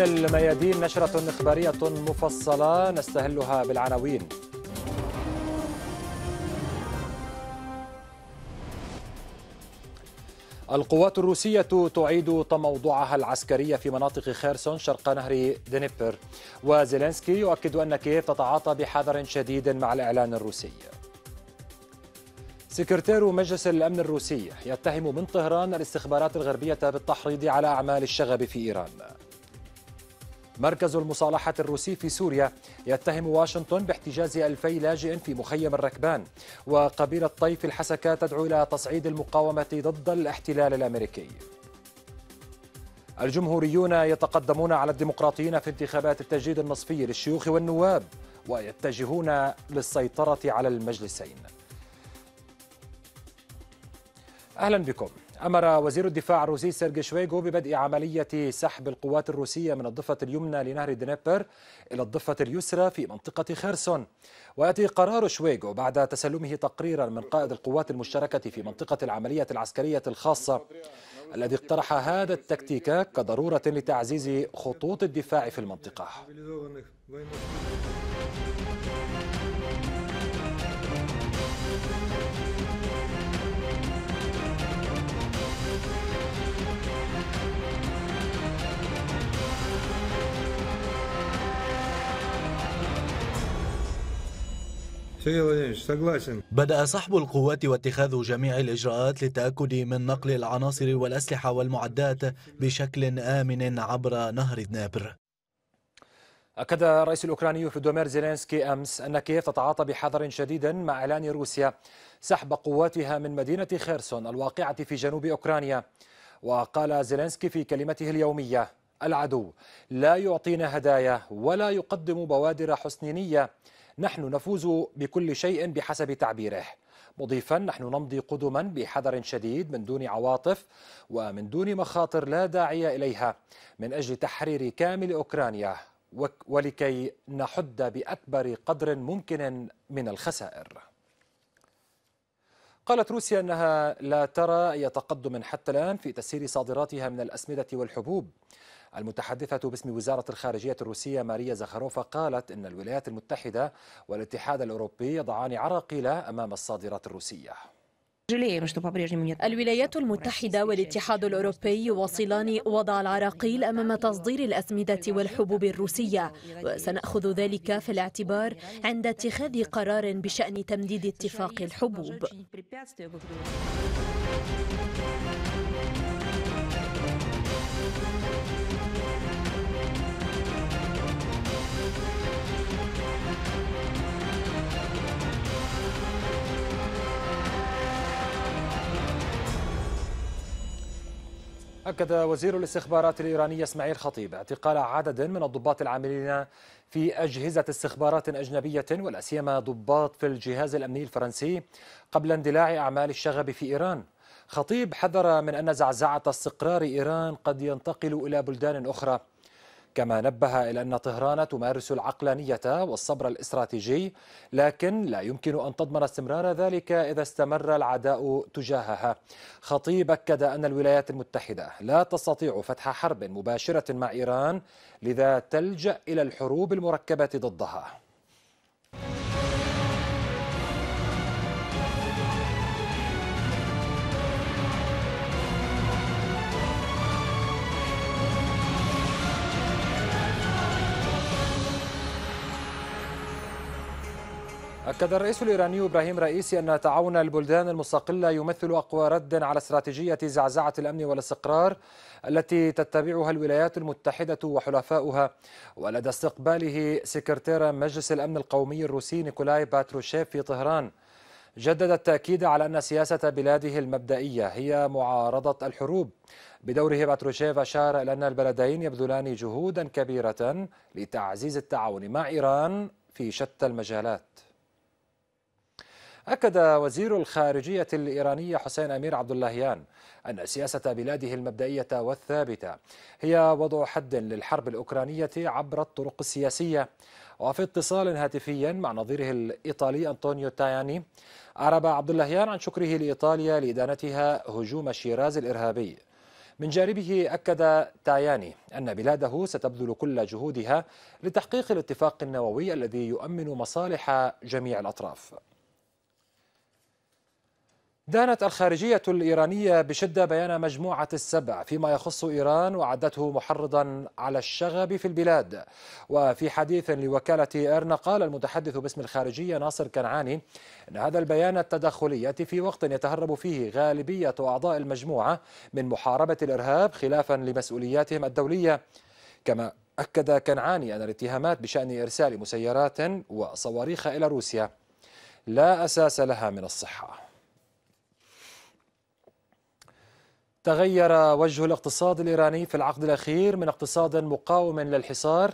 من الميادين نشرة إخبارية مفصلة نستهلها بالعناوين القوات الروسية تعيد تموضعها العسكري في مناطق خيرسون شرق نهر دنيبر وزيلينسكي يؤكد أن كييف تتعاطى بحذر شديد مع الإعلان الروسي سكرتير مجلس الأمن الروسي يتهم من طهران الاستخبارات الغربية بالتحريض على أعمال الشغب في إيران مركز المصالحة الروسي في سوريا يتهم واشنطن باحتجاز ألفي لاجئ في مخيم الركبان وقبيلة طيف الحسكة تدعو إلى تصعيد المقاومة ضد الاحتلال الأمريكي الجمهوريون يتقدمون على الديمقراطيين في انتخابات التجديد النصفي للشيوخ والنواب ويتجهون للسيطرة على المجلسين أهلا بكم أمر وزير الدفاع الروسي سيرجي شويغو ببدء عملية سحب القوات الروسية من الضفة اليمنى لنهر دنيبر إلى الضفة اليسرى في منطقة خيرسون ويأتي قرار شويغو بعد تسلمه تقريرا من قائد القوات المشتركة في منطقة العملية العسكرية الخاصة الذي اقترح هذا التكتيك كضرورة لتعزيز خطوط الدفاع في المنطقة بدأ سحب القوات واتخاذ جميع الإجراءات للتأكد من نقل العناصر والأسلحة والمعدات بشكل آمن عبر نهر دنابر أكد الرئيس الأوكراني فيدومير زيلينسكي أمس أن كييف تتعاطى بحذر شديد مع إعلان روسيا سحب قواتها من مدينة خيرسون الواقعة في جنوب أوكرانيا وقال زيلينسكي في كلمته اليومية العدو لا يعطينا هدايا ولا يقدم بوادر حسن نيه نحن نفوز بكل شيء بحسب تعبيره مضيفا نحن نمضي قدما بحذر شديد من دون عواطف ومن دون مخاطر لا داعي اليها من اجل تحرير كامل اوكرانيا ولكي نحد باكبر قدر ممكن من الخسائر قالت روسيا انها لا ترى اي تقدم حتى الان في تسهيل صادراتها من الاسمده والحبوب المتحدثة باسم وزارة الخارجية الروسية ماريا زخاروفا قالت إن الولايات المتحدة والاتحاد الأوروبي يضعان عراقيل أمام الصادرات الروسية الولايات المتحدة والاتحاد الأوروبي يواصلان وضع العراقيل أمام تصدير الأسمدة والحبوب الروسية وسنأخذ ذلك في الاعتبار عند اتخاذ قرار بشأن تمديد اتفاق الحبوب أكد وزير الاستخبارات الإيراني إسماعيل خطيب اعتقال عدد من الضباط العاملين في أجهزة استخبارات أجنبية ولا سيما ضباط في الجهاز الأمني الفرنسي قبل اندلاع أعمال الشغب في إيران. خطيب حذر من أن زعزعة استقرار إيران قد ينتقل إلى بلدان أخرى كما نبه إلى أن طهران تمارس العقلانية والصبر الاستراتيجي لكن لا يمكن أن تضمن استمرار ذلك إذا استمر العداء تجاهها خطيب أكد أن الولايات المتحدة لا تستطيع فتح حرب مباشرة مع إيران لذا تلجأ إلى الحروب المركبة ضدها أكد الرئيس الإيراني إبراهيم رئيسي أن تعاون البلدان المستقلة يمثل أقوى رد على استراتيجية زعزعة الأمن والاستقرار التي تتبعها الولايات المتحدة وحلفاؤها ولدى استقباله سكرتير مجلس الأمن القومي الروسي نيكولاي باتروشيف في طهران جدد التأكيد على أن سياسة بلاده المبدئية هي معارضة الحروب بدوره باتروشيف أشار إلى أن البلدين يبذلان جهودا كبيرة لتعزيز التعاون مع إيران في شتى المجالات أكد وزير الخارجية الإيراني حسين أمير عبد اللهيان أن سياسة بلاده المبدئية والثابتة هي وضع حد للحرب الأوكرانية عبر الطرق السياسية وفي اتصال هاتفي مع نظيره الإيطالي أنطونيو تاياني أعرب عبد اللهيان عن شكره لإيطاليا لإدانتها هجوم شيراز الإرهابي من جانبه أكد تاياني أن بلاده ستبذل كل جهودها لتحقيق الاتفاق النووي الذي يؤمن مصالح جميع الأطراف دانت الخارجية الإيرانية بشدة بيان مجموعة السبع فيما يخص إيران وعدته محرضا على الشغب في البلاد وفي حديث لوكالة إيرنا قال المتحدث باسم الخارجية ناصر كنعاني أن هذا البيان التدخلي يأتي في وقت يتهرب فيه غالبية أعضاء المجموعة من محاربة الإرهاب خلافا لمسؤولياتهم الدولية كما أكد كنعاني أن الاتهامات بشأن إرسال مسيرات وصواريخ إلى روسيا لا أساس لها من الصحة تغير وجه الاقتصاد الإيراني في العقد الأخير من اقتصاد مقاوم للحصار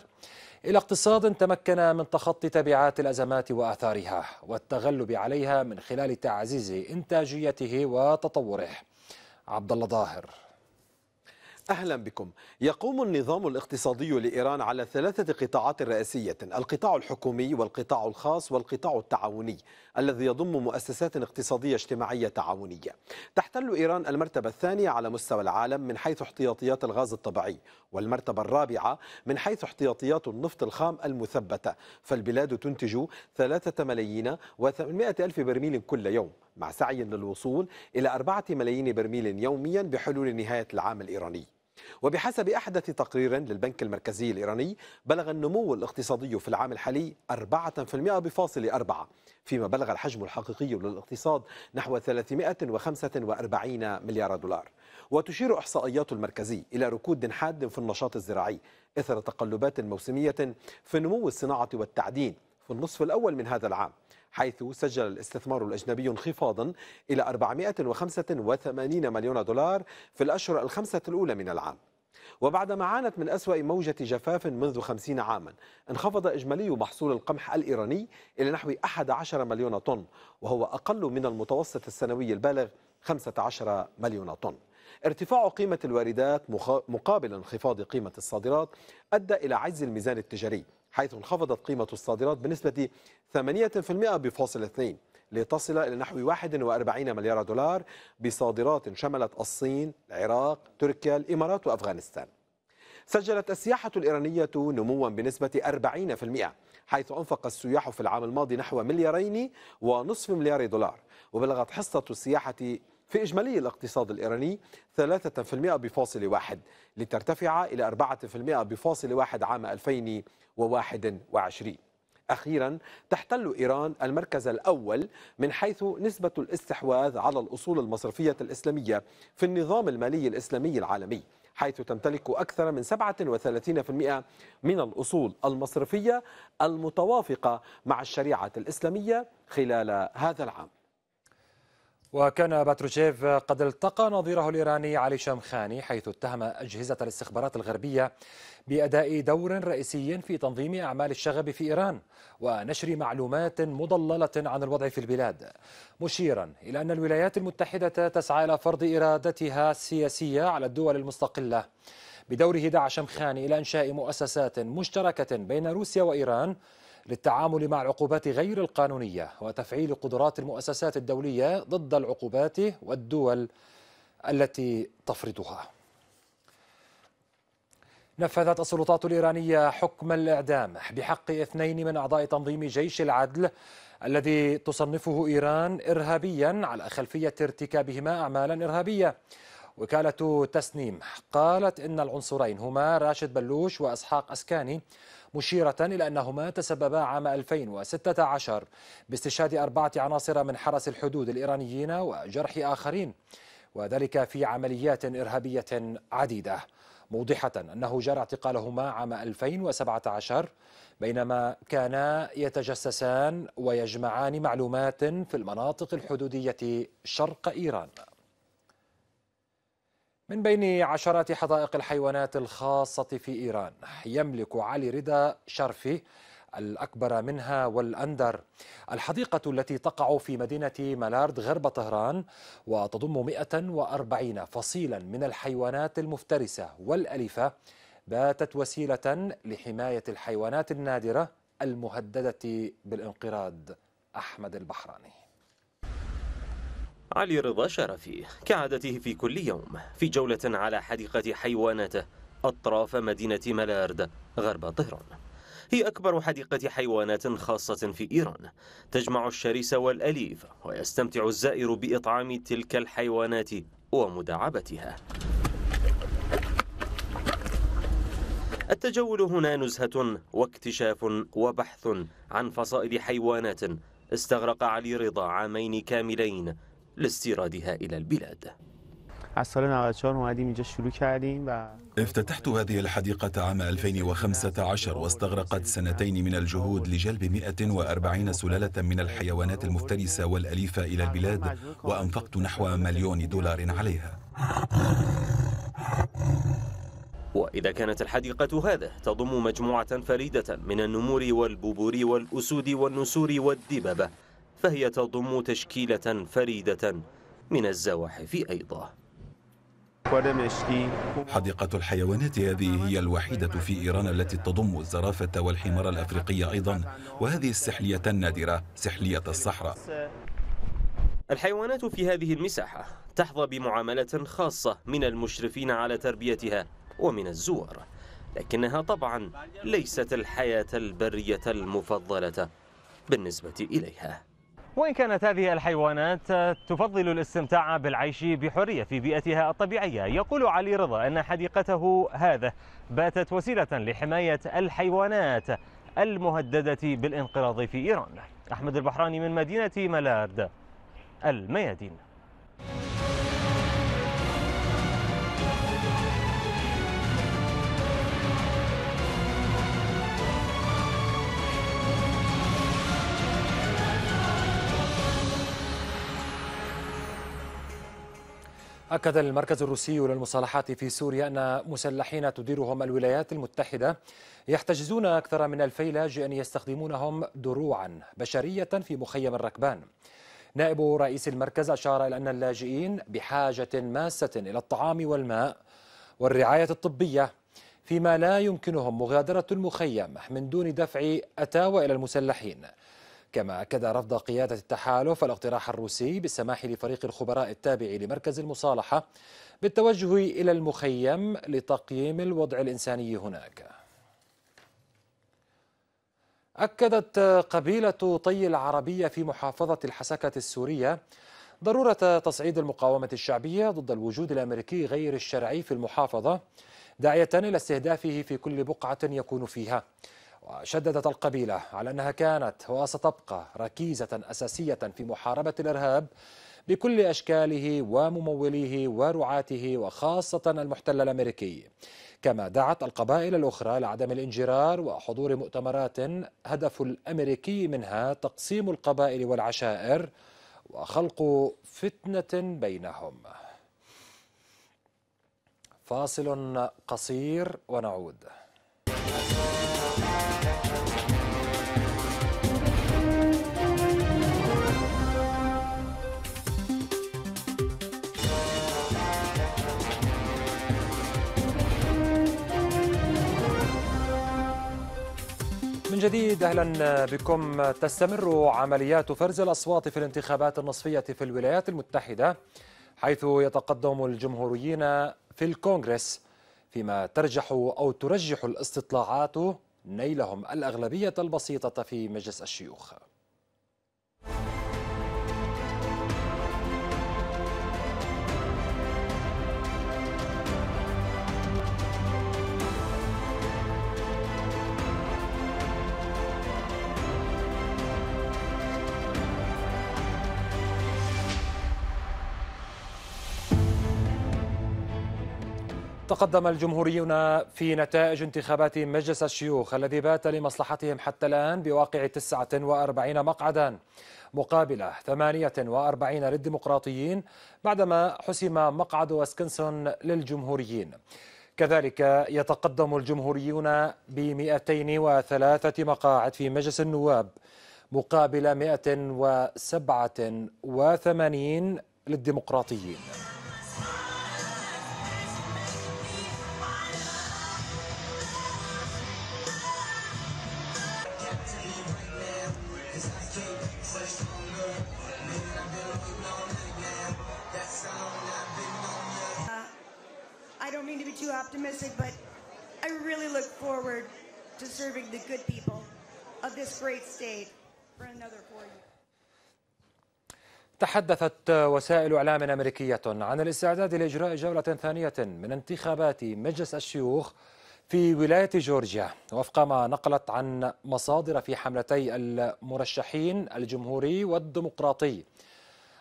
إلى اقتصاد تمكن من تخطي تبعات الأزمات وآثارها والتغلب عليها من خلال تعزيز إنتاجيته وتطوره عبد الله ظاهر أهلا بكم يقوم النظام الاقتصادي لإيران على ثلاثة قطاعات رئيسية القطاع الحكومي والقطاع الخاص والقطاع التعاوني الذي يضم مؤسسات اقتصادية اجتماعية تعاونية تحتل إيران المرتبة الثانية على مستوى العالم من حيث احتياطيات الغاز الطبيعي والمرتبة الرابعة من حيث احتياطيات النفط الخام المثبتة فالبلاد تنتج ثلاثة ملايين وثمانمائة ألف برميل كل يوم مع سعي للوصول إلى أربعة ملايين برميل يوميا بحلول نهاية العام الإيراني وبحسب أحدث تقرير للبنك المركزي الإيراني بلغ النمو الاقتصادي في العام الحالي 4% بفاصل 4 فيما بلغ الحجم الحقيقي للاقتصاد نحو 345 مليار دولار وتشير إحصائيات المركزي إلى ركود حاد في النشاط الزراعي إثر تقلبات موسمية في نمو الصناعة والتعدين في النصف الأول من هذا العام حيث سجل الاستثمار الأجنبي انخفاضا إلى 485 مليون دولار في الأشهر الخمسة الأولى من العام وبعدما عانت من أسوأ موجة جفاف منذ خمسين عاما انخفض إجمالي محصول القمح الإيراني إلى نحو 11 مليون طن وهو أقل من المتوسط السنوي البالغ 15 مليون طن ارتفاع قيمة الواردات مقابل انخفاض قيمة الصادرات أدى إلى عجز الميزان التجاري حيث انخفضت قيمة الصادرات بنسبة 8% بفاصل 2 لتصل إلى نحو 41 مليار دولار بصادرات شملت الصين، العراق، تركيا، الإمارات وأفغانستان سجلت السياحة الإيرانية نموا بنسبة 40% حيث أنفق السياح في العام الماضي نحو مليارين ونصف مليار دولار وبلغت حصة السياحة في إجمالي الاقتصاد الإيراني 3% بفاصل واحد لترتفع إلى 4% بفاصل واحد عام 2020 2021 أخيرا تحتل إيران المركز الأول من حيث نسبة الاستحواذ على الأصول المصرفية الإسلامية في النظام المالي الإسلامي العالمي حيث تمتلك أكثر من 37% من الأصول المصرفية المتوافقة مع الشريعة الإسلامية خلال هذا العام وكان باتروشيف قد التقى نظيره الإيراني علي شمخاني حيث اتهم أجهزة الاستخبارات الغربية بأداء دور رئيسي في تنظيم أعمال الشغب في إيران ونشر معلومات مضللة عن الوضع في البلاد مشيرا إلى أن الولايات المتحدة تسعى إلى فرض إرادتها السياسية على الدول المستقلة بدوره دعا شمخاني إلى إنشاء مؤسسات مشتركة بين روسيا وإيران للتعامل مع العقوبات غير القانونية وتفعيل قدرات المؤسسات الدولية ضد العقوبات والدول التي تفرضها نفذت السلطات الإيرانية حكم الإعدام بحق اثنين من أعضاء تنظيم جيش العدل الذي تصنفه إيران إرهابيا على خلفية ارتكابهما أعمالا إرهابية وكالة تسنيم قالت إن العنصرين هما راشد بلوش وإسحاق أسكاني مشيرة إلى أنهما تسببا عام 2016 باستشهاد أربعة عناصر من حرس الحدود الإيرانيين وجرح آخرين وذلك في عمليات إرهابية عديدة موضحة أنه جرى اعتقالهما عام 2017 بينما كانا يتجسسان ويجمعان معلومات في المناطق الحدودية شرق إيران من بين عشرات حدائق الحيوانات الخاصة في إيران يملك علي رضا شرفي الأكبر منها والأندر الحديقة التي تقع في مدينة مالارد غرب طهران وتضم 140 فصيلا من الحيوانات المفترسة والأليفة باتت وسيلة لحماية الحيوانات النادرة المهددة بالانقراض أحمد البحراني علي رضا شرفي كعادته في كل يوم في جولة على حديقة حيواناته أطراف مدينة ملارد غرب طهران هي أكبر حديقة حيوانات خاصة في إيران تجمع الشرس والأليف ويستمتع الزائر بإطعام تلك الحيوانات ومداعبتها التجول هنا نزهة واكتشاف وبحث عن فصائل حيوانات استغرق علي رضا عامين كاملين لاستيرادها إلى البلاد افتتحت هذه الحديقة عام 2015 واستغرقت سنتين من الجهود لجلب 140 سلالة من الحيوانات المفترسة والأليفة إلى البلاد وأنفقت نحو مليون دولار عليها وإذا كانت الحديقة هذه تضم مجموعة فريدة من النمور والببور والأسود والنسور والدببة فهي تضم تشكيلة فريدة من الزواحف أيضا حديقة الحيوانات هذه هي الوحيدة في إيران التي تضم الزرافة والحمار الأفريقي أيضا وهذه السحلية النادرة سحلية الصحراء الحيوانات في هذه المساحة تحظى بمعاملة خاصة من المشرفين على تربيتها ومن الزوار لكنها طبعا ليست الحياة البرية المفضلة بالنسبة إليها وإن كانت هذه الحيوانات تفضل الاستمتاع بالعيش بحرية في بيئتها الطبيعية يقول علي رضا أن حديقته هذا باتت وسيلة لحماية الحيوانات المهددة بالانقراض في إيران أحمد البحراني من مدينة ملارد الميادين أكد المركز الروسي للمصالحات في سوريا أن مسلحين تديرهم الولايات المتحدة يحتجزون أكثر من ألفي لاجئ يستخدمونهم دروعا بشرية في مخيم الركبان نائب رئيس المركز أشار إلى أن اللاجئين بحاجة ماسة إلى الطعام والماء والرعاية الطبية فيما لا يمكنهم مغادرة المخيم من دون دفع أتاوى إلى المسلحين كما أكد رفض قيادة التحالف الاقتراح الروسي بالسماح لفريق الخبراء التابع لمركز المصالحة بالتوجه إلى المخيم لتقييم الوضع الإنساني هناك أكدت قبيلة طي العربية في محافظة الحسكة السورية ضرورة تصعيد المقاومة الشعبية ضد الوجود الأمريكي غير الشرعي في المحافظة داعية إلى استهدافه في كل بقعة يكون فيها وشددت القبيلة على أنها كانت وستبقى ركيزة أساسية في محاربة الإرهاب بكل أشكاله ومموليه ورعاته وخاصة المحتل الأمريكي كما دعت القبائل الأخرى لعدم الانجرار وحضور مؤتمرات هدف الأمريكي منها تقسيم القبائل والعشائر وخلق فتنة بينهم فاصل قصير ونعود من جديد اهلا بكم تستمر عمليات فرز الاصوات في الانتخابات النصفيه في الولايات المتحده حيث يتقدم الجمهوريين في الكونغرس فيما ترجح او ترجح الاستطلاعات نيلهم الأغلبية البسيطة في مجلس الشيوخ تقدم الجمهوريون في نتائج انتخابات مجلس الشيوخ الذي بات لمصلحتهم حتى الآن بواقع 49 مقعدا مقابل 48 للديمقراطيين بعدما حسم مقعد واسكنسون للجمهوريين كذلك يتقدم الجمهوريون ب 203 مقاعد في مجلس النواب مقابل 187 للديمقراطيين honestly, but I really look forward to serving the good people of this great state for another four years. تحدثت وسائل إعلام أمريكية عن الاستعداد لإجراء جولة ثانية من انتخابات مجلس الشيوخ في ولاية جورجيا وفق ما نقلت عن مصادر في حملتي المرشحين الجمهوري والديمقراطي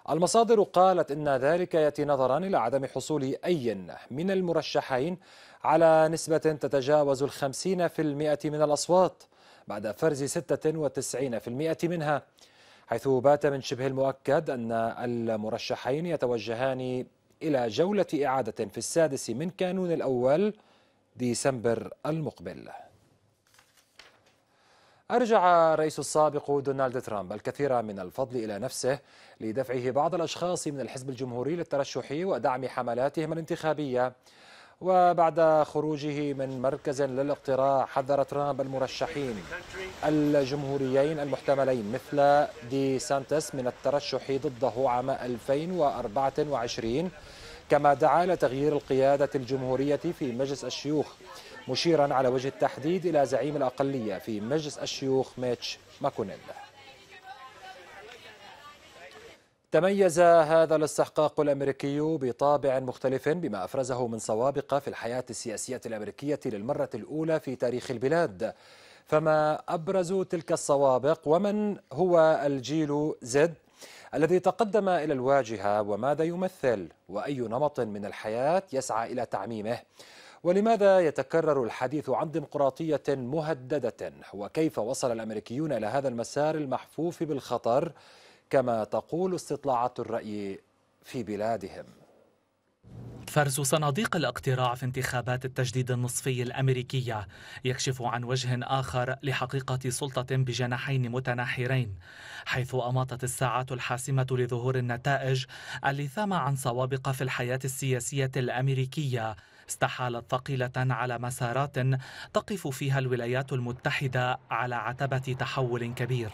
المصادر قالت إن ذلك يأتي نظرا إلى عدم حصول أي من المرشحين على نسبة تتجاوز الخمسين في المائة من الأصوات بعد فرز 96% منها حيث بات من شبه المؤكد أن المرشحين يتوجهان إلى جولة إعادة في السادس من كانون الأول ديسمبر المقبل أرجع الرئيس السابق دونالد ترامب الكثير من الفضل إلى نفسه لدفعه بعض الأشخاص من الحزب الجمهوري للترشح ودعم حملاتهم الانتخابية وبعد خروجه من مركز للاقتراع حذر ترامب المرشحين الجمهوريين المحتملين مثل دي سانتس من الترشح ضده عام 2024 كما دعا لتغيير القيادة الجمهورية في مجلس الشيوخ مشيرا على وجه التحديد إلى زعيم الأقلية في مجلس الشيوخ ميتش ماكونيل تميز هذا الاستحقاق الامريكي بطابع مختلف بما افرزه من سوابق في الحياه السياسيه الامريكيه للمره الاولى في تاريخ البلاد فما ابرز تلك السوابق ومن هو الجيل زد الذي تقدم الى الواجهه وماذا يمثل واي نمط من الحياه يسعى الى تعميمه ولماذا يتكرر الحديث عن ديمقراطيه مهدده وكيف وصل الامريكيون الى هذا المسار المحفوف بالخطر كما تقول استطلاعات الرأي في بلادهم فرز صناديق الاقتراع في انتخابات التجديد النصفي الامريكيه يكشف عن وجه اخر لحقيقه سلطه بجناحين متناحرين حيث اماطت الساعات الحاسمه لظهور النتائج اللثام عن سوابق في الحياه السياسيه الامريكيه استحالت ثقيلة على مسارات تقف فيها الولايات المتحدة على عتبة تحول كبير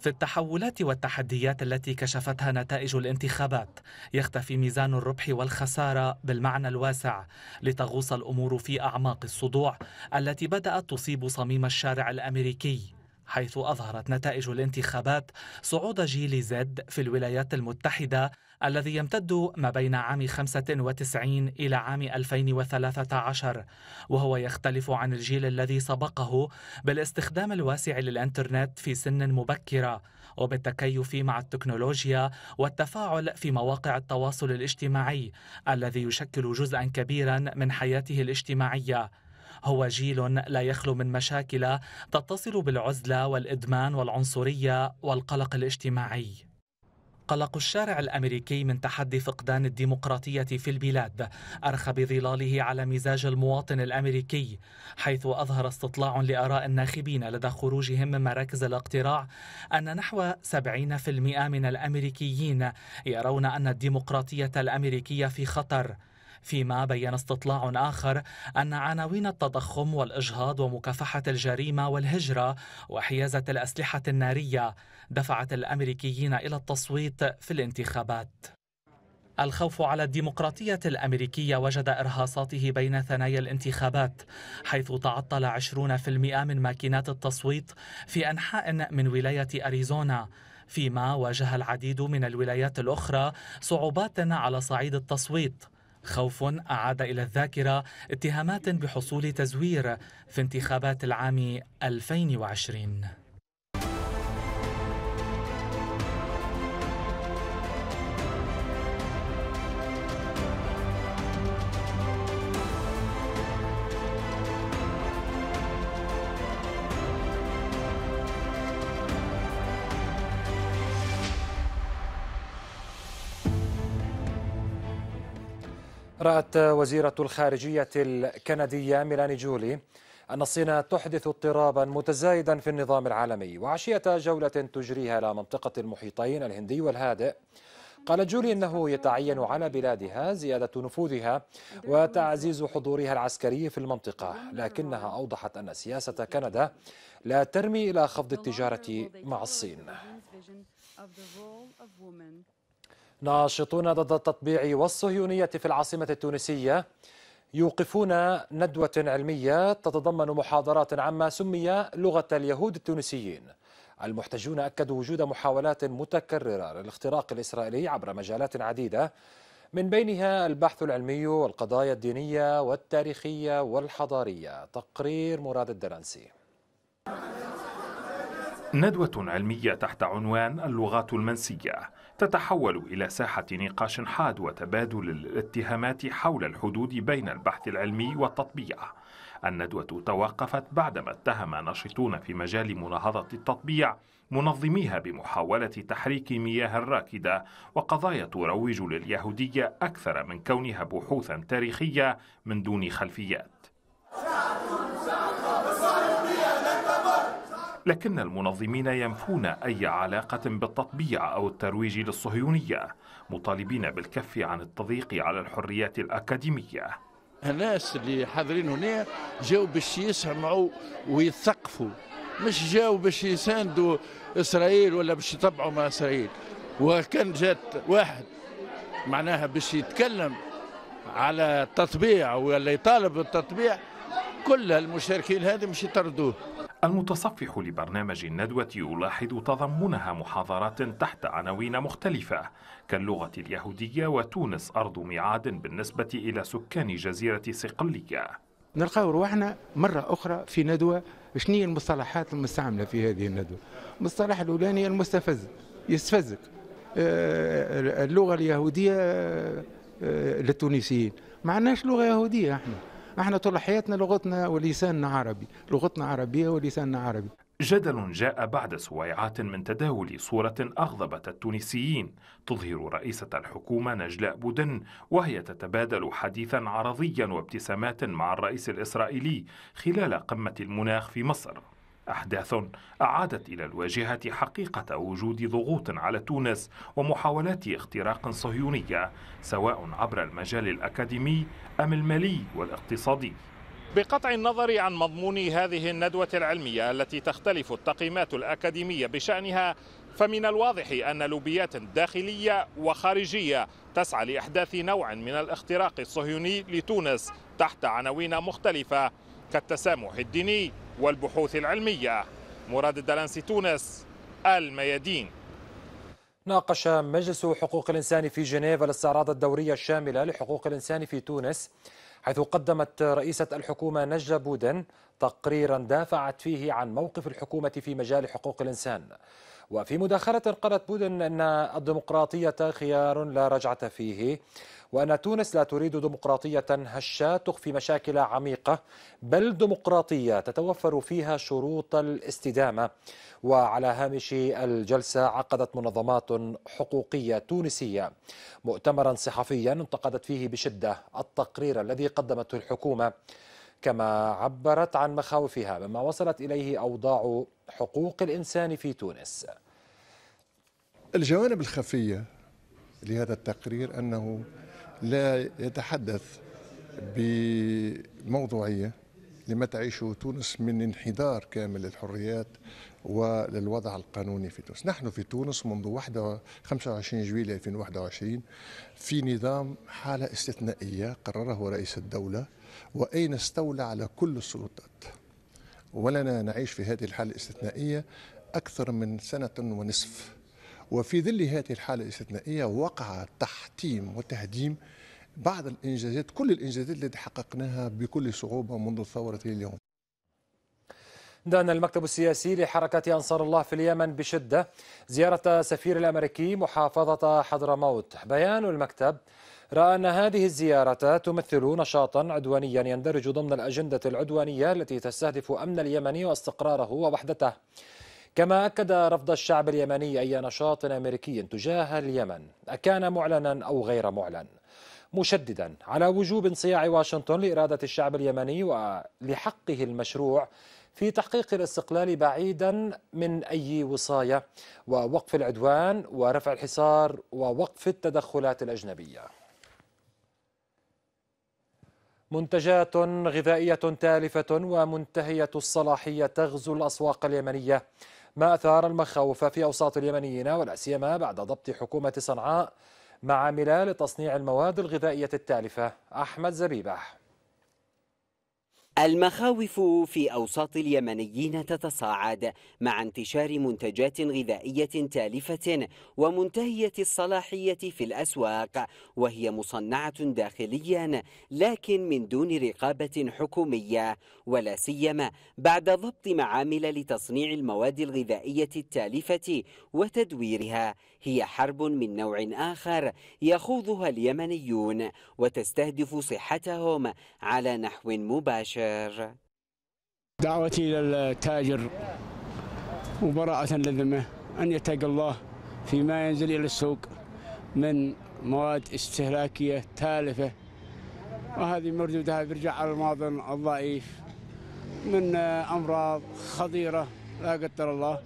في التحولات والتحديات التي كشفتها نتائج الانتخابات يختفي ميزان الربح والخساره بالمعنى الواسع لتغوص الامور في اعماق الصدوع التي بدات تصيب صميم الشارع الامريكي حيث أظهرت نتائج الانتخابات صعود جيل زد في الولايات المتحدة الذي يمتد ما بين عام 95 إلى عام 2013 وهو يختلف عن الجيل الذي سبقه بالاستخدام الواسع للإنترنت في سن مبكرة وبالتكيف مع التكنولوجيا والتفاعل في مواقع التواصل الاجتماعي الذي يشكل جزءا كبيرا من حياته الاجتماعيه هو جيل لا يخلو من مشاكل تتصل بالعزله والادمان والعنصريه والقلق الاجتماعي قلق الشارع الامريكي من تحدي فقدان الديمقراطيه في البلاد ارخى بظلاله على مزاج المواطن الامريكي حيث اظهر استطلاع لاراء الناخبين لدى خروجهم من مراكز الاقتراع ان نحو 70% من الامريكيين يرون ان الديمقراطيه الامريكيه في خطر فيما بين استطلاع آخر أن عناوين التضخم والإجهاض ومكافحة الجريمة والهجرة وحيازة الأسلحة النارية دفعت الأمريكيين إلى التصويت في الانتخابات الخوف على الديمقراطية الأمريكية وجد إرهاصاته بين ثنايا الانتخابات حيث تعطل 20% من ماكينات التصويت في أنحاء من ولاية أريزونا فيما واجه العديد من الولايات الأخرى صعوبات على صعيد التصويت خوف أعاد إلى الذاكرة اتهامات بحصول تزوير في انتخابات العام 2020 رأت وزيرة الخارجية الكندية ميلاني جولي أن الصين تحدث اضطرابا متزايدا في النظام العالمي وعشية جولة تجريها إلى منطقة المحيطين الهندي والهادئ قالت جولي انه يتعين على بلادها زياده نفوذها وتعزيز حضورها العسكري في المنطقه، لكنها اوضحت ان سياسه كندا لا ترمي الى خفض التجاره مع الصين. ناشطون ضد التطبيع والصهيونية في العاصمة التونسية يوقفون ندوة علمية تتضمن محاضرات عما سمي لغة اليهود التونسيين المحتجون أكدوا وجود محاولات متكررة للاختراق الإسرائيلي عبر مجالات عديدة من بينها البحث العلمي والقضايا الدينية والتاريخية والحضارية تقرير مراد الدرنسي ندوة علمية تحت عنوان اللغات المنسية تتحول إلى ساحة نقاش حاد وتبادل الاتهامات حول الحدود بين البحث العلمي والتطبيع الندوة توقفت بعدما اتهم ناشطون في مجال مناهضة التطبيع منظميها بمحاولة تحريك مياه الراكدة وقضايا تروج لليهودية أكثر من كونها بحوثا تاريخية من دون خلفيات. لكن المنظمين ينفون أي علاقة بالتطبيع أو الترويج للصهيونية مطالبين بالكف عن التضييق على الحريات الأكاديمية الناس اللي حاضرين هنا جاوا باش يسمعوا ويثقفوا مش جاوا باش يساندوا اسرائيل ولا باش يطبعوا مع اسرائيل وكان جات واحد معناها باش يتكلم على التطبيع ولا يطالب بالتطبيع كل المشاركين هذه مش يطردوه المتصفح لبرنامج الندوة يلاحظ تضمنها محاضرات تحت عناوين مختلفة كاللغة اليهودية وتونس أرض ميعاد بالنسبة إلى سكان جزيرة صقلية نلقاو روحنا مرة أخرى في ندوة شنو المصطلحات المستعملة في هذه الندوة المصطلح الأولاني المستفز يستفزك آه، آه، اللغة اليهودية آه، للتونسيين ما عندناش لغة يهودية احنا احنا طول حياتنا لغتنا ولساننا عربي لغتنا عربية ولساننا عربي جدل جاء بعد سويعات من تداول صورة أغضبت التونسيين تظهر رئيسة الحكومة نجلاء بودن وهي تتبادل حديثا عرضيا وابتسامات مع الرئيس الإسرائيلي خلال قمة المناخ في مصر أحداث أعادت إلى الواجهة حقيقة وجود ضغوط على تونس ومحاولات اختراق صهيونية سواء عبر المجال الأكاديمي أم المالي والاقتصادي بقطع النظر عن مضمون هذه الندوة العلمية التي تختلف التقييمات الأكاديمية بشأنها فمن الواضح أن لوبيات داخلية وخارجية تسعى لإحداث نوع من الاختراق الصهيوني لتونس تحت عناوين مختلفة كالتسامح الديني والبحوث العلمية مراد الدلانسي تونس الميادين ناقش مجلس حقوق الإنسان في جنيف الاستعراض الدورية الشاملة لحقوق الإنسان في تونس حيث قدمت رئيسة الحكومة نجلة بودن تقريرا دافعت فيه عن موقف الحكومة في مجال حقوق الإنسان وفي مداخلة قالت بودن أن الديمقراطية خيار لا رجعة فيه وأن تونس لا تريد ديمقراطية هشة تخفي مشاكل عميقة بل ديمقراطية تتوفر فيها شروط الاستدامة وعلى هامش الجلسة عقدت منظمات حقوقية تونسية مؤتمرا صحفيا انتقدت فيه بشدة التقرير الذي قدمته الحكومة كما عبرت عن مخاوفها مما وصلت إليه أوضاع حقوق الإنسان في تونس الجوانب الخفية لهذا التقرير أنه لا يتحدث بموضوعية لما تعيشه تونس من انحدار كامل للحريات وللوضع القانوني في تونس نحن في تونس منذ 25 جويلية 2021 في نظام حالة استثنائية قرره رئيس الدولة وأين استولى على كل السلطات ولنا نعيش في هذه الحالة الاستثنائية أكثر من سنة ونصف وفي ظل هذه الحالة الاستثنائية وقع تحطيم وتهديم بعض الإنجازات كل الإنجازات التي حققناها بكل صعوبة منذ الثورة اليوم دان المكتب السياسي لحركة أنصار الله في اليمن بشدة زيارة سفير الأمريكي محافظة حضرموت بيان المكتب رأى أن هذه الزيارة تمثل نشاطا عدوانيا يندرج ضمن الأجندة العدوانية التي تستهدف أمن اليمني واستقراره ووحدته كما أكد رفض الشعب اليمني أي نشاط أمريكي تجاه اليمن أكان معلنا أو غير معلن مشددا على وجوب انصياع واشنطن لإرادة الشعب اليمني ولحقه المشروع في تحقيق الاستقلال بعيدا من أي وصاية ووقف العدوان ورفع الحصار ووقف التدخلات الأجنبية منتجات غذائية تالفة ومنتهية الصلاحية تغزو الأسواق اليمنية ما أثار المخاوف في أوساط اليمنيين ولا سيما بعد ضبط حكومة صنعاء معاملة لتصنيع المواد الغذائية التالفة أحمد زبيبه المخاوف في أوساط اليمنيين تتصاعد مع انتشار منتجات غذائية تالفة ومنتهية الصلاحية في الأسواق وهي مصنعة داخليا لكن من دون رقابة حكومية ولا سيما بعد ضبط معامل لتصنيع المواد الغذائية التالفة وتدويرها هي حرب من نوع آخر يخوضها اليمنيون وتستهدف صحتهم على نحو مباشر دعوتي إلى التاجر وبراءة للذمة أن يتق الله فيما ينزل إلى السوق من مواد استهلاكية تالفة وهذه مردودها بيرجع على المواطن الضعيف من أمراض خطيرة لا قدر الله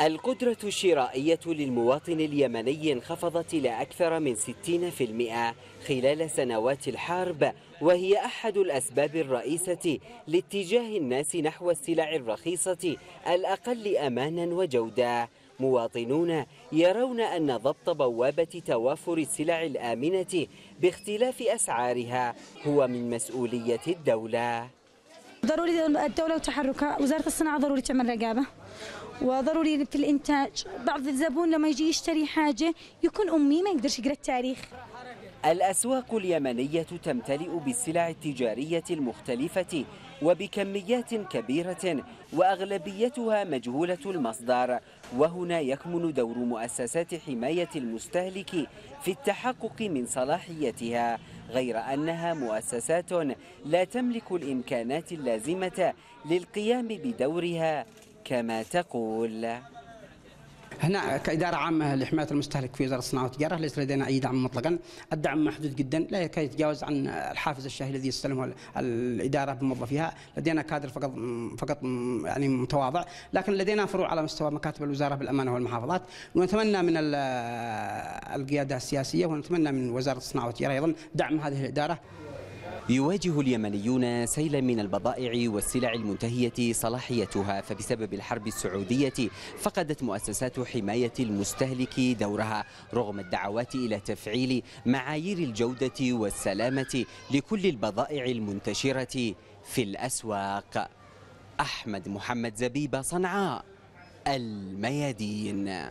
القدرة الشرائية للمواطن اليمني انخفضت إلى أكثر من 60% خلال سنوات الحرب وهي أحد الأسباب الرئيسة لاتجاه الناس نحو السلع الرخيصة الأقل أمانا وجودة مواطنون يرون أن ضبط بوابة توافر السلع الآمنة باختلاف أسعارها هو من مسؤولية الدولة ضروري الدولة وتحركها وزارة الصناعة ضروري تعمل رقابة وضروري في الانتاج بعض الزبون لما يجي يشتري حاجه يكون امي ما يقدرش يقرا التاريخ الاسواق اليمنيه تمتلئ بالسلع التجاريه المختلفه وبكميات كبيره واغلبيتها مجهوله المصدر وهنا يكمن دور مؤسسات حمايه المستهلك في التحقق من صلاحيتها غير انها مؤسسات لا تملك الامكانات اللازمه للقيام بدورها كما تقول هنا كإدارة عامة لحماية المستهلك في وزارة الصناعة والتجارة ليس لدينا أي دعم مطلقا الدعم محدود جدا لا يتجاوز عن الحافز الشهري الذي يستلمه الإدارة بموظفيها لدينا كادر فقط فقط يعني متواضع لكن لدينا فروع على مستوى مكاتب الوزارة بالأمانة والمحافظات ونتمنى من القيادة السياسية ونتمنى من وزارة الصناعة والتجارة أيضا دعم هذه الإدارة يواجه اليمنيون سيلا من البضائع والسلع المنتهية صلاحيتها فبسبب الحرب السعودية فقدت مؤسسات حماية المستهلك دورها رغم الدعوات إلى تفعيل معايير الجودة والسلامة لكل البضائع المنتشرة في الأسواق أحمد محمد زبيبة صنعاء الميادين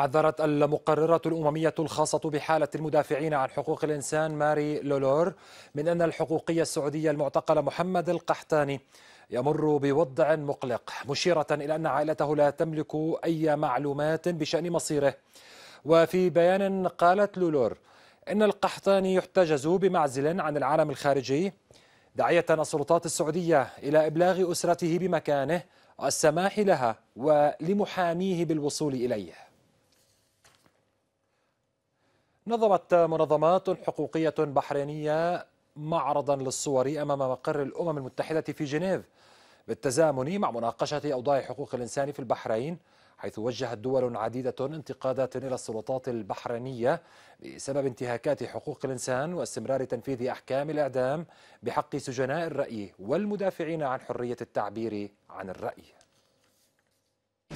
حذرت المقررة الأممية الخاصة بحالة المدافعين عن حقوق الإنسان ماري لولور من أن الحقوقية السعودية المعتقلة محمد القحتاني يمر بوضع مقلق مشيرة إلى أن عائلته لا تملك أي معلومات بشأن مصيره وفي بيان قالت لولور إن القحطاني يحتجز بمعزل عن العالم الخارجي داعية السلطات السعودية إلى إبلاغ أسرته بمكانه والسماح لها ولمحاميه بالوصول إليه نظمت منظمات حقوقية بحرينية معرضا للصور أمام مقر الأمم المتحدة في جنيف بالتزامن مع مناقشة أوضاع حقوق الإنسان في البحرين حيث وجهت دول عديدة انتقادات إلى السلطات البحرينية بسبب انتهاكات حقوق الإنسان واستمرار تنفيذ أحكام الإعدام بحق سجناء الرأي والمدافعين عن حرية التعبير عن الرأي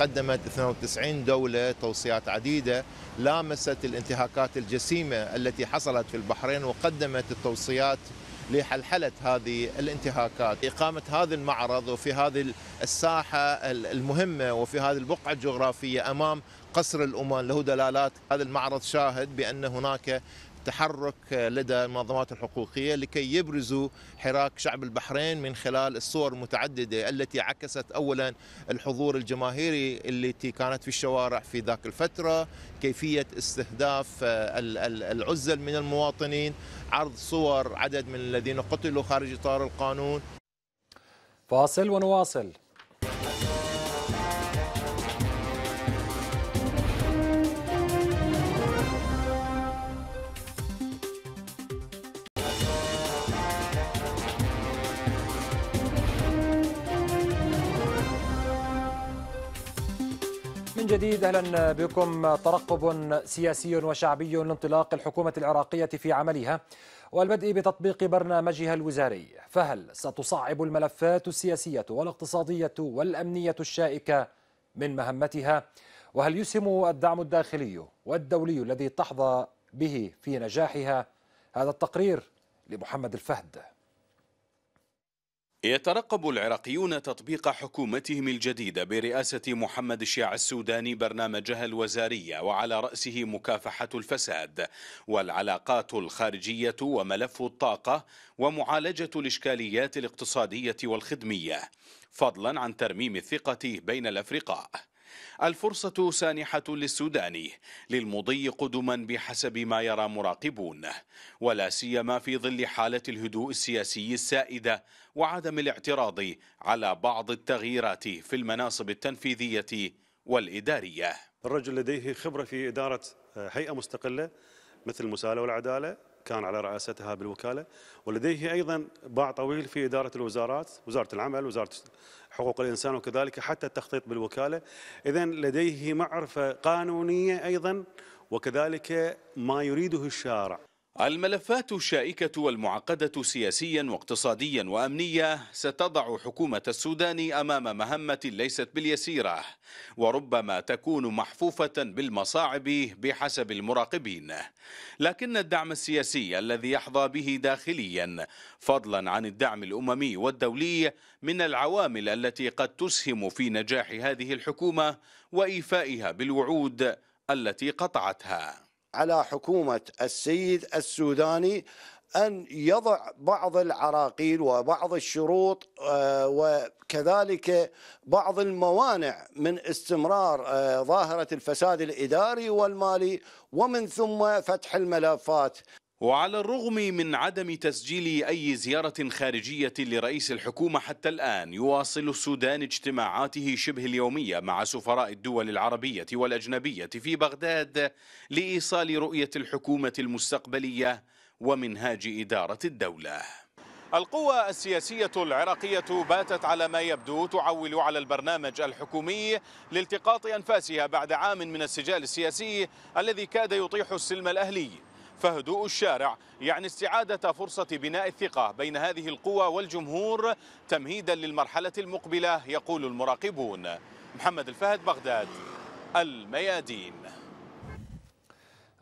قدمت 92 دولة توصيات عديدة لامست الانتهاكات الجسيمة التي حصلت في البحرين وقدمت التوصيات لحلحلة هذه الانتهاكات إقامة هذا المعرض وفي هذه الساحة المهمة وفي هذه البقعة الجغرافية أمام قصر الأمان له دلالات هذا المعرض شاهد بأن هناك تحرك لدى المنظمات الحقوقيه لكي يبرزوا حراك شعب البحرين من خلال الصور المتعدده التي عكست اولا الحضور الجماهيري التي كانت في الشوارع في ذاك الفتره، كيفيه استهداف آه، العزل من المواطنين، عرض صور عدد من الذين قتلوا خارج اطار القانون. فاصل ونواصل. جديد اهلا بكم ترقب سياسي وشعبي لانطلاق الحكومه العراقيه في عملها والبدء بتطبيق برنامجها الوزاري فهل ستصعب الملفات السياسيه والاقتصاديه والامنيه الشائكه من مهمتها وهل يسهم الدعم الداخلي والدولي الذي تحظى به في نجاحها هذا التقرير لمحمد الفهد يترقب العراقيون تطبيق حكومتهم الجديدة برئاسة محمد الشيع السوداني برنامجها الوزارية وعلى رأسه مكافحة الفساد والعلاقات الخارجية وملف الطاقة ومعالجة الإشكاليات الاقتصادية والخدمية فضلا عن ترميم الثقة بين الأفرقاء الفرصة سانحة للسوداني للمضي قدما بحسب ما يرى مراقبون ولا سيما في ظل حالة الهدوء السياسي السائدة وعدم الاعتراض على بعض التغييرات في المناصب التنفيذية والإدارية الرجل لديه خبرة في إدارة هيئة مستقلة مثل المساله والعدالة كان على رئاستها بالوكالة ولديه أيضا باع طويل في إدارة الوزارات وزارة العمل وزارة حقوق الإنسان وكذلك حتى التخطيط بالوكالة إذا لديه معرفة قانونية أيضا وكذلك ما يريده الشارع الملفات الشائكة والمعقدة سياسيا واقتصاديا وأمنيا ستضع حكومة السودان أمام مهمة ليست باليسيرة وربما تكون محفوفة بالمصاعب بحسب المراقبين لكن الدعم السياسي الذي يحظى به داخليا فضلا عن الدعم الأممي والدولي من العوامل التي قد تسهم في نجاح هذه الحكومة وإيفائها بالوعود التي قطعتها على حكومة السيد السوداني أن يضع بعض العراقيل وبعض الشروط آه، وكذلك بعض الموانع من استمرار آه، ظاهرة الفساد الإداري والمالي ومن ثم فتح الملفات وعلى الرغم من عدم تسجيل أي زيارة خارجية لرئيس الحكومة حتى الآن يواصل السودان اجتماعاته شبه اليومية مع سفراء الدول العربية والأجنبية في بغداد لإيصال رؤية الحكومة المستقبلية ومنهاج إدارة الدولة القوى السياسية العراقية باتت على ما يبدو تعول على البرنامج الحكومي لالتقاط أنفاسها بعد عام من السجال السياسي الذي كاد يطيح السلم الأهلي فهدوء الشارع يعني استعادة فرصة بناء الثقة بين هذه القوى والجمهور تمهيدا للمرحلة المقبلة يقول المراقبون محمد الفهد بغداد الميادين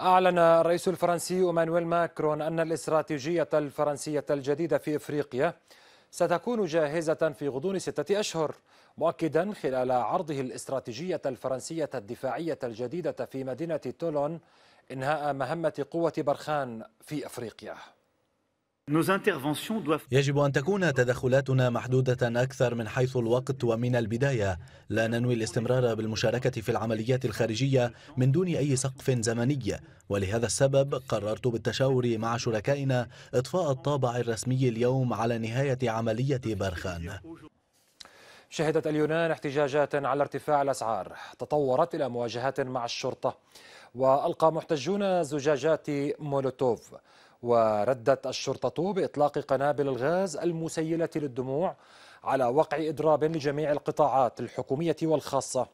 أعلن الرئيس الفرنسي أمانويل ماكرون أن الاستراتيجية الفرنسية الجديدة في إفريقيا ستكون جاهزة في غضون ستة أشهر مؤكدا خلال عرضه الاستراتيجية الفرنسية الدفاعية الجديدة في مدينة تولون إنهاء مهمة قوة برخان في أفريقيا يجب أن تكون تدخلاتنا محدودة أكثر من حيث الوقت ومن البداية لا ننوي الاستمرار بالمشاركة في العمليات الخارجية من دون أي سقف زمني ولهذا السبب قررت بالتشاور مع شركائنا إطفاء الطابع الرسمي اليوم على نهاية عملية برخان شهدت اليونان احتجاجات على ارتفاع الأسعار تطورت إلى مواجهات مع الشرطة وألقى محتجون زجاجات مولوتوف وردت الشرطة بإطلاق قنابل الغاز المسيلة للدموع على وقع إضراب لجميع القطاعات الحكومية والخاصة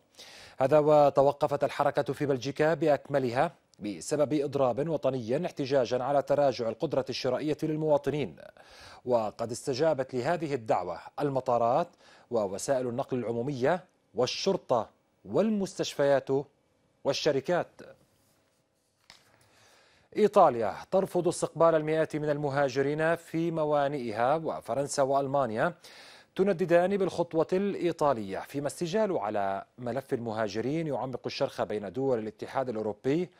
هذا وتوقفت الحركة في بلجيكا بأكملها بسبب إضراب وطني احتجاجا على تراجع القدرة الشرائية للمواطنين وقد استجابت لهذه الدعوة المطارات ووسائل النقل العمومية والشرطة والمستشفيات والشركات إيطاليا ترفض استقبال المئات من المهاجرين في موانئها وفرنسا وألمانيا تنددان بالخطوة الإيطالية فيما السجال على ملف المهاجرين يعمق الشرخ بين دول الاتحاد الأوروبي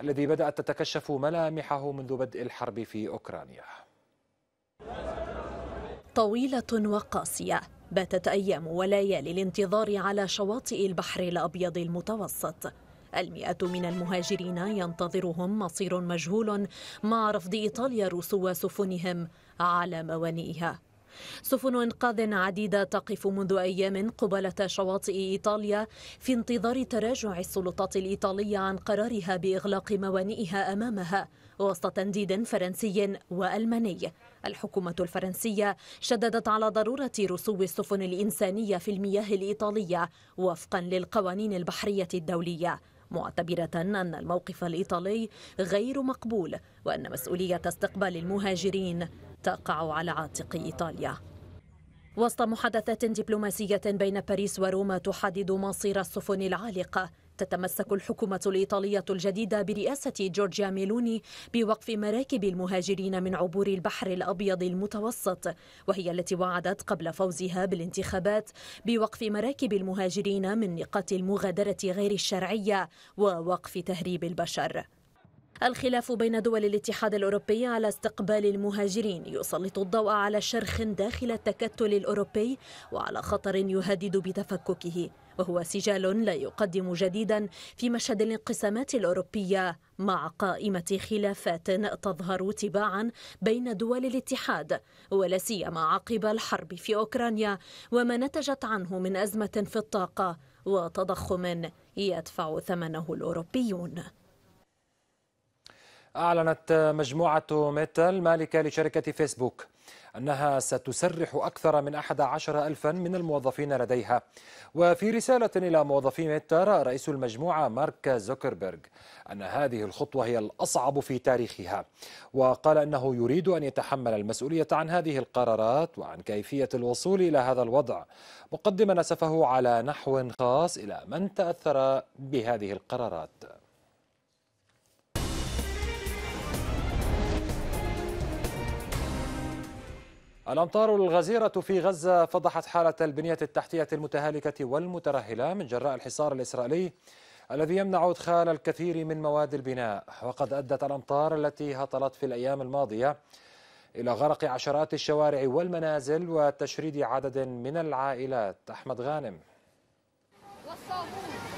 الذي بدأت تتكشف ملامحه منذ بدء الحرب في أوكرانيا طويلة وقاسية باتت أيام وليالي الانتظار على شواطئ البحر الأبيض المتوسط المئة من المهاجرين ينتظرهم مصير مجهول مع رفض إيطاليا رسو سفنهم على موانئها سفن انقاذ عديده تقف منذ ايام قبالة شواطئ ايطاليا في انتظار تراجع السلطات الايطاليه عن قرارها باغلاق موانئها امامها وسط تنديد فرنسي والماني الحكومه الفرنسيه شددت على ضروره رسو السفن الانسانيه في المياه الايطاليه وفقا للقوانين البحريه الدوليه معتبرة أن الموقف الإيطالي غير مقبول وأن مسؤولية استقبال المهاجرين تقع على عاتق إيطاليا وسط محادثات دبلوماسية بين باريس وروما تحدد مصير السفن العالقة تتمسك الحكومة الإيطالية الجديدة برئاسة جورجيا ميلوني بوقف مراكب المهاجرين من عبور البحر الأبيض المتوسط وهي التي وعدت قبل فوزها بالانتخابات بوقف مراكب المهاجرين من نقاط المغادرة غير الشرعية ووقف تهريب البشر الخلاف بين دول الاتحاد الأوروبي على استقبال المهاجرين يسلط الضوء على شرخ داخل التكتل الأوروبي وعلى خطر يهدد بتفككه وهو سجال لا يقدم جديدا في مشهد الانقسامات الأوروبية مع قائمة خلافات تظهر تباعا بين دول الاتحاد ولا سيما عقب الحرب في أوكرانيا وما نتجت عنه من أزمة في الطاقة وتضخم يدفع ثمنه الأوروبيون أعلنت مجموعة ميتال المالكة لشركة فيسبوك أنها ستسرح أكثر من 11 ألفا من الموظفين لديها وفي رسالة إلى موظفي ميتا رئيس المجموعة مارك زوكربيرغ أن هذه الخطوة هي الأصعب في تاريخها وقال أنه يريد أن يتحمل المسؤولية عن هذه القرارات وعن كيفية الوصول إلى هذا الوضع مقدما أسفه على نحو خاص إلى من تأثر بهذه القرارات الأمطار الغزيرة في غزة فضحت حالة البنية التحتية المتهالكة والمترهلة من جراء الحصار الإسرائيلي الذي يمنع إدخال الكثير من مواد البناء وقد أدت الأمطار التي هطلت في الأيام الماضية إلى غرق عشرات الشوارع والمنازل وتشريد عدد من العائلات أحمد غانم والصابون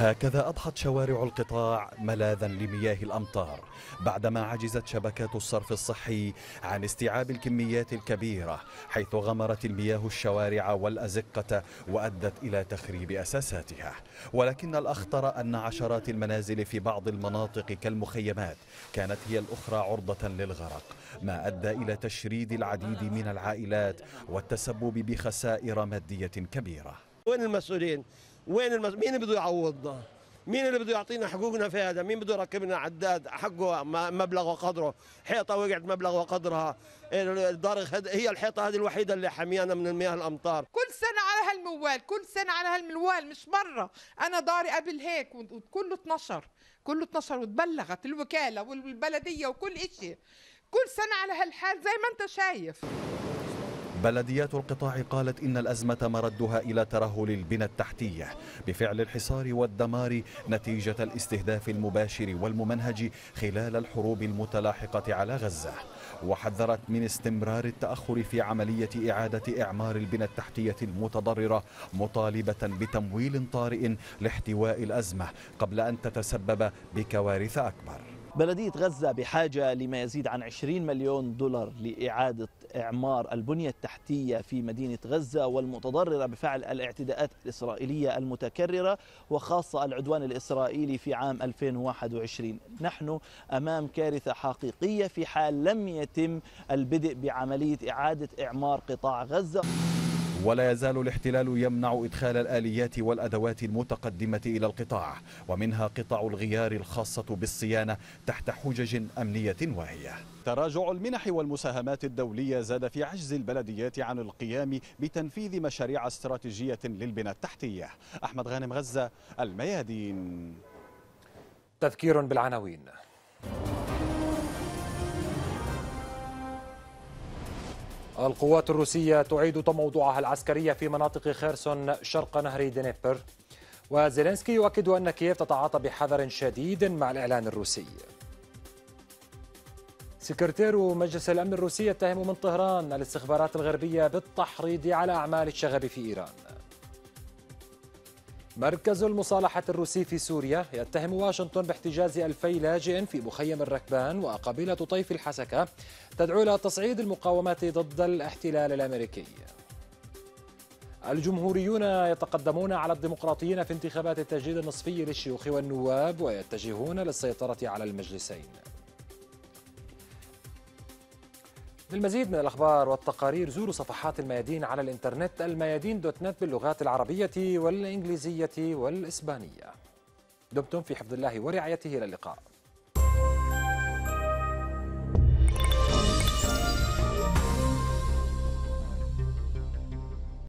هكذا أضحت شوارع القطاع ملاذا لمياه الأمطار بعدما عجزت شبكات الصرف الصحي عن استيعاب الكميات الكبيرة حيث غمرت المياه الشوارع والأزقة وأدت إلى تخريب أساساتها ولكن الأخطر أن عشرات المنازل في بعض المناطق كالمخيمات كانت هي الأخرى عرضة للغرق ما أدى إلى تشريد العديد من العائلات والتسبب بخسائر مادية كبيرة وين المسؤولين وين المس... مين اللي بده يعوضنا؟ مين اللي بده يعطينا حقوقنا في هذا؟ مين بده يركب لنا عداد حقه مبلغ وقدره؟ حيطه وقعت مبلغ وقدرها، الدار هي الحيطه هذه الوحيده اللي حميانا من المياه الامطار. كل سنه على هالموال، كل سنه على هالموال مش مره، انا داري قبل هيك وكله 12 كله 12 وتبلغت الوكاله والبلديه وكل شيء. كل سنه على هالحال زي ما انت شايف. بلديات القطاع قالت إن الأزمة مردها إلى ترهل البنى التحتية بفعل الحصار والدمار نتيجة الاستهداف المباشر والممنهج خلال الحروب المتلاحقة على غزة وحذرت من استمرار التأخر في عملية إعادة إعمار البنى التحتية المتضررة مطالبة بتمويل طارئ لاحتواء الأزمة قبل أن تتسبب بكوارث أكبر بلدية غزة بحاجة لما يزيد عن 20 مليون دولار لإعادة إعمار البنية التحتية في مدينة غزة والمتضررة بفعل الاعتداءات الإسرائيلية المتكررة وخاصة العدوان الإسرائيلي في عام 2021 نحن أمام كارثة حقيقية في حال لم يتم البدء بعملية إعادة إعمار قطاع غزة ولا يزال الاحتلال يمنع إدخال الآليات والأدوات المتقدمة إلى القطاع ومنها قطاع الغيار الخاصة بالصيانة تحت حجج أمنية واهية تراجع المنح والمساهمات الدولية زاد في عجز البلديات عن القيام بتنفيذ مشاريع استراتيجية للبنى التحتية أحمد غانم غزة الميادين تذكير بالعناوين القوات الروسية تعيد تموضعها العسكري في مناطق خيرسون شرق نهر دنيبر وزيلينسكي يؤكد أن كييف تتعاطى بحذر شديد مع الإعلان الروسي سكرتير مجلس الأمن الروسي يتهم من طهران الاستخبارات الغربية بالتحريض على أعمال الشغب في إيران مركز المصالحة الروسي في سوريا يتهم واشنطن باحتجاز ألفي لاجئ في مخيم الركبان وقبيلة طيف الحسكة تدعو إلى تصعيد المقاومة ضد الاحتلال الأمريكي الجمهوريون يتقدمون على الديمقراطيين في انتخابات التجديد النصفي للشيوخ والنواب ويتجهون للسيطرة على المجلسين للمزيد من الأخبار والتقارير زوروا صفحات الميادين على الإنترنت الميادين دوت نت باللغات العربية والإنجليزية والإسبانية دمتم في حفظ الله ورعايته إلى اللقاء